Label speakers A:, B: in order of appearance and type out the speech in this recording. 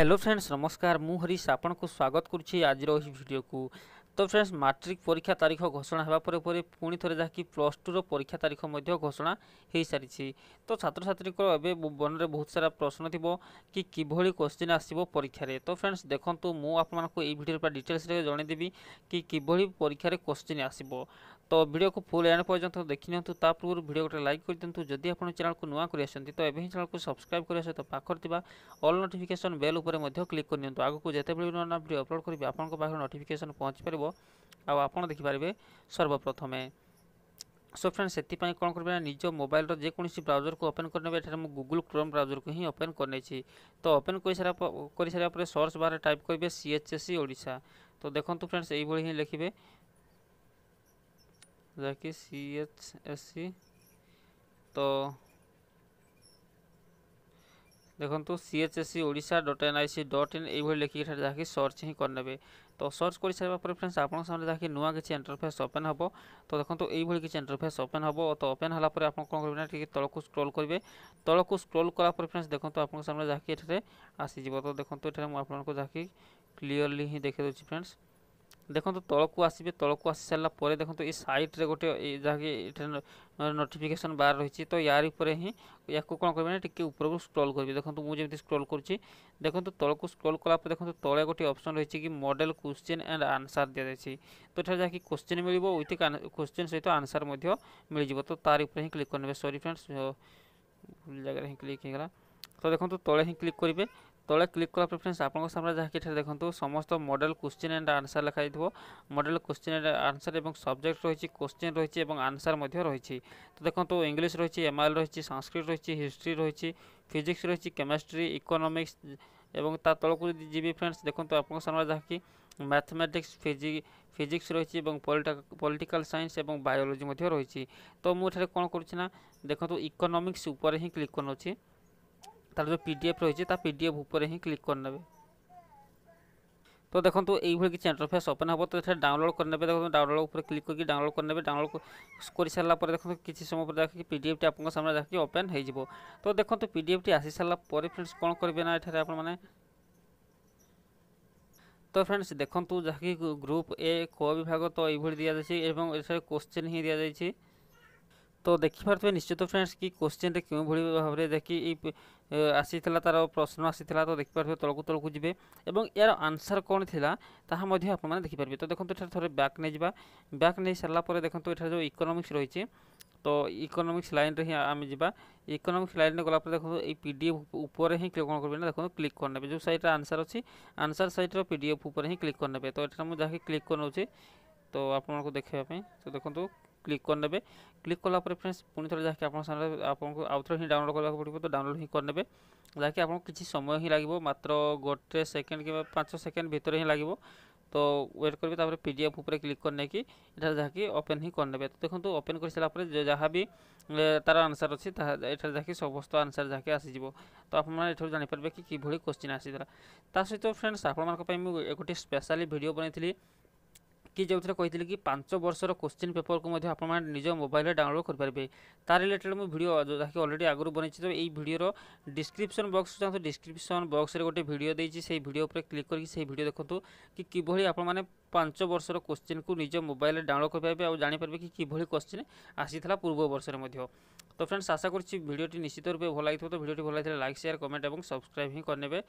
A: hello friends নমস্কার মু হরিশ আপনার স্বাগত করছি আজর এই ভিডিওকু তো ফ্রেন্ডস মাট্রিক পরীক্ষা তারিখ ঘোষণা হওয়া পরে পরে পুঁ থে যা কি প্লস টুর পরীক্ষা তারিখ মধ্যে ঘোষণা হয়ে সারিছি তো ছাত্রছাত্রীঙ্কর এবে মনরে বহুত সারা প্রশ্ন থিব কি কিভাবে কোশ্চিন আসব পরীক্ষার তো ফ্রেন্ডস দেখুন মু আপনার এই ভিডিওর পুরা ডিটেলসরে জনাইদেবি কি কিভাবে পরীক্ষার কোশ্চিন আসব তো ভিডিওকে ফুল এন্ড পর্যন্ত দেখি নিহতু তা পূর্ব ভিডিওটা লাইক করে দিও যদি আপনার চ্যানেলকে নূয়া করে আসছেন তো এবে হি চ্যানেলকে সবসক্রাইব করা সহ পাখরে থাকা অল নোটিফিকেসন বেল উপরে মধ্যে ক্লিক করে নিহতু আগুক যেতবে নূন্য ভিডিও অপলোড করবি আপনার পাখে নোটিফিকেসন পৌঁছি পাব আপনার দেখিপারে সর্বপ্রথমে সো ফ্রেন্ড সেপাই কম করবে না নিজ মোবাইলর যেকোন ব্রাউজর কু ওপেন করে নেবে এখানে মু গুগল ক্রোম ব্রাউজর কু হি ওপেন করে নেছি তো ওপেন করে সারা করে সারা পরে সর্চ বারে টাইপ করবে সিএচএসি ওড়িশা তো দেখুন ফ্রেন্ডস এইভাবে হি লিখবে রাখি সিএচ এসসি তো দেখন্তু CHSE Odisha dot N I C dot in ଏଇଭଳି ଲେଖିକି ଏଠାରେ ଯାହାକି ସର୍ଚ୍ଚ ହିଁ କରିନେବେ ତ ସର୍ଚ୍ଚ କରିସାରିବା ପରେ ଫ୍ରେଣ୍ଡସ୍ ଆପଣଙ୍କ ସାମ୍ନାରେ ଯାହାକି ନୂଆ କିଛି ଇଣ୍ଟରଫେସ୍ ଓପେନ୍ ହେବ ତ ଦେଖନ୍ତୁ ଏଇଭଳି କିଛି ଇଣ୍ଟରଫେସ୍ ଓପେନ୍ ହେବ ତ ଓପେନ୍ ହେଲା ପରେ ଆପଣ କ'ଣ କରିବେ ନା ଟିକେ ତଳକୁ ସ୍କ୍ରୋଲ୍ କରିବେ ତଳକୁ ସ୍କ୍ରୋଲ୍ କଲା ପରେ ଫ୍ରେଣ୍ଡସ୍ ଦେଖନ୍ତୁ ଆପଣଙ୍କ ସାମ୍ନାରେ ଯାହାକି ଏଠାରେ ଆସିଯିବ ତ ଦେଖନ୍ତୁ ଏଠାରେ ମୁଁ ଆପଣଙ୍କୁ ଯାହାକି କ୍ଲିଅରଲି ହିଁ ଦେଖାଇ ଦେଉଛି ଫ୍ରେଣ୍ଡସ୍ ଦେଖନ୍ତୁ ତଳକୁ ଆସିବେ ତଳକୁ ଆସିସାରିଲା ପରେ ଦେଖନ୍ତୁ ଏଇ ସାଇଟ୍ରେ ଗୋଟେ ଯାହାକି ଏଠାରେ ନୋଟିଫିକେସନ୍ ବାର୍ ରହିଛି ତ ୟାରି ଉପରେ ହିଁ ୟାକୁ କ'ଣ କରିବେ ନା ଟିକିଏ ଉପରକୁ ସ୍କ୍ରୋଲ୍ କରିବେ ଦେଖନ୍ତୁ ମୁଁ ଯେମିତି ସ୍କ୍ରୋଲ୍ କରୁଛି ଦେଖନ୍ତୁ ତଳକୁ ସ୍କ୍ରୋଲ୍ କଲା ପରେ ଦେଖନ୍ତୁ ତଳେ ଗୋଟିଏ ଅପସନ୍ ରହିଛି କି ମଡ଼େଲ୍ କୋଶ୍ଚିନ୍ ଆଣ୍ଡ ଆନ୍ସର୍ ଦିଆଯାଇଛି ତ ଏଠାରେ ଯାହାକି କୋଶ୍ଚିନ୍ ମିଳିବ ୱିଥ୍ କୋଶ୍ଚିନ୍ ସହିତ ଆନ୍ସର୍ ମଧ୍ୟ ମିଳିଯିବ ତ ତାରି ଉପରେ ହିଁ କ୍ଲିକ୍ କରିନେବେ ସରି ଫ୍ରେଣ୍ଡସ୍ ଭୁଲ ଜାଗାରେ ହିଁ କ୍ଲିକ୍ ହେଇଗଲା ତ ଦେଖନ୍ତୁ ତଳେ ହିଁ କ୍ଲିକ୍ କରିବେ ତଳେ କ୍ଲିକ୍ କଲା ପରେ ଫ୍ରେଣ୍ଡସ୍ ଆପଣଙ୍କ ସାମ୍ନାରେ ଯାହାକି ଏଠାରେ ଦେଖନ୍ତୁ ସମସ୍ତ ମଡ଼େଲ କ୍ୱେଶ୍ଚିନ୍ ଆଣ୍ଡ ଆନ୍ସର୍ ଲେଖାଯାଇଥିବ ମଡ଼େଲ କ୍ୱେଶ୍ଚିନ୍ ଆଣ୍ଡ ଆନ୍ସର୍ ଏବଂ ସବଜେକ୍ଟ ରହିଛି କ୍ୱେଶ୍ଚିନ୍ ରହିଛି ଏବଂ ଆନ୍ସର୍ ମଧ୍ୟ ରହିଛି ତ ଦେଖନ୍ତୁ ଇଂଲିଶ ରହିଛି ଏମ୍ଆଇଏଲ୍ ରହିଛି ସାଂସ୍କ୍ରିଟ ରହିଛି ହିଷ୍ଟ୍ରି ରହିଛି ଫିଜିକ୍ସ ରହିଛି କେମିଷ୍ଟ୍ରି ଇକୋନୋମିକ୍ସ এবং তা তলকু যদি যাবি ফ্রেন্ডস দেখুন আপনার সামনে যাকি ম্যাথমেটিক্স ফিজি ফিজিক্স রয়েছে এবং পলিটিক্যাল সাইন্স এবং বায়োলোজি মধ্যে রয়েছে তো মু এখানে কোণ করছি না দেখুন ইকোনমিক্স উপরে হি ক্লিক করছি তার যে পিডিএফ রয়েছে তা পিডিএফ উপরে হি ক্লিক করে নেবে তো দেখন্তু এইভাবে কিছু ইন্টারফেস ওপেন হব তো এটা ডাউনলোড করে নেবে দেখুন ডাউনলোড উপরে ক্লিক করি ডাউনলোড করে নেবে ডাউনলোড করে সারা পরে দেখুন কিছু সময় পরে দেখি পিডিএফটি আপনার সামনে দেখি ওপেন হয়ে যাব তো দেখুন পিডিএফটি আসি সারা পরে ফ্রেন্ডস কোণ করবে না এখানে আপনার মানে তো ফ্রেন্ডস দেখুন যাকে গ্রুপ এ ক বিভাগ তো এইভাবে দিয়া যাচ্ছে এবং এর কোশ্চেন হি দিয়া যাচ্ছে তো দেখিপারে নিশ্চিত ফ্রেন্ডস কি কোশ্চিন্রে কেউভাবে ভাবে দেখি এই আসিলা তার প্রশ্ন আসিলা তো দেখিপারে তলকু তলকু যাবে এবং এর আনসার কোণ লা তাহা মধ্যে আপনার দেখিপারে তো দেখুন এখানে থাকে ব্যাক নিয়ে যা ব্যাক নিয়ে সারা পরে দেখুন এখানে যে ইকোনোমিক্স রয়েছে তো ইকোনোমিক্স লাইনরে হি আমি যা ইকোনোমিক্স লাইনরে গলাপরে দেখুন এই পিডিএফ উপরে হি কোণ করবে না দেখুন ক্লিক করে নেবে যে সাইটটা আনসার অছি আনসার সাইটর পিডিএফ উপরে হি ক্লিক করে নেবে তো এটা মুখ যাকে ক্লিক করে নেছি তো আপনার দেখা তো দেখুন ক্লিক করে ক্লিক কলা পরে ফ্রেন্ডস পুঁ থরে যাকে আপনার সামনে আপনার আউথরে হি ডাউনলোড করা পড়ব তো ডাউনলোড হি করে নেবে যাকে আপনার কিছু সময় হি লাগবে মাত্র গোটে সেকেন্ড কিংবা পাঁচ সেকেন্ড ভিতরে হি লাগবে তো ওয়েট করবে তারপরে পিডিএফ উপরে ক্লিক করে নেই এটা যাকে ওপেন হি করে নেবে তো দেখুন ওপেন করে সারা পরে যা বি তার আনসার অছি এটার যাকে সমস্ত আনসার যাকে আসিযোগ তো আপনার এঠার জাঁপারে কি কিভাবে কোশ্চিন আসিলা তা সহ ফ্রেন্ডস আপনার গোটে স্পেশালি ভিডিও বনাইলি କି ଯେଉଁଥିରେ କହିଥିଲି କି ପାଞ୍ଚ ବର୍ଷର କୋଶ୍ଚିନ୍ ପେପରକୁ ମଧ୍ୟ ଆପଣମାନେ ନିଜ ମୋବାଇଲରେ ଡାଉନଲୋଡ଼ କରିପାରିବେ ତା ରିଲେଟେଡ଼ ମୁଁ ଭିଡ଼ିଓ ଯାହାକି ଅଲରେଡ଼ି ଆଗରୁ ବନେଇଛି ତ ଏଇ ଭିଡ଼ିଓର ଡିସ୍କ୍ରିପସନ୍ ବକ୍ସ ଚାହୁଁଛୁ ଡିସ୍କ୍ରିପସନ୍ ବକ୍ସରେ ଗୋଟେ ଭିଡ଼ିଓ ଦେଇଛି ସେଇ ଭିଡ଼ିଓ ଉପରେ କ୍ଲିକ୍ କରିକି ସେଇ ଭିଡ଼ିଓ ଦେଖନ୍ତୁ କି କିଭଳି ଆପଣମାନେ ପାଞ୍ଚ ବର୍ଷର କୋଶ୍ଚିନ୍କୁ ନିଜ ମୋବାଇଲରେ ଡାଉନଲୋଡ଼ କରିପାରିବେ ଆଉ ଜାଣିପାରିବେ କି କିଭଳି କୋଶ୍ଚିନ୍ ଆସିଥିଲା ପୂର୍ବ ବର୍ଷରେ ମଧ୍ୟ তো ফ্রেন্ডস আশা করছি ভিডিওটি নিশ্চিত রূপে ভালো লাগবে তো ভিডিওটি ভালো লাগলে লাইক শেয়ার কমেন্ট এবং সবসক্রাইব হি করে নেবে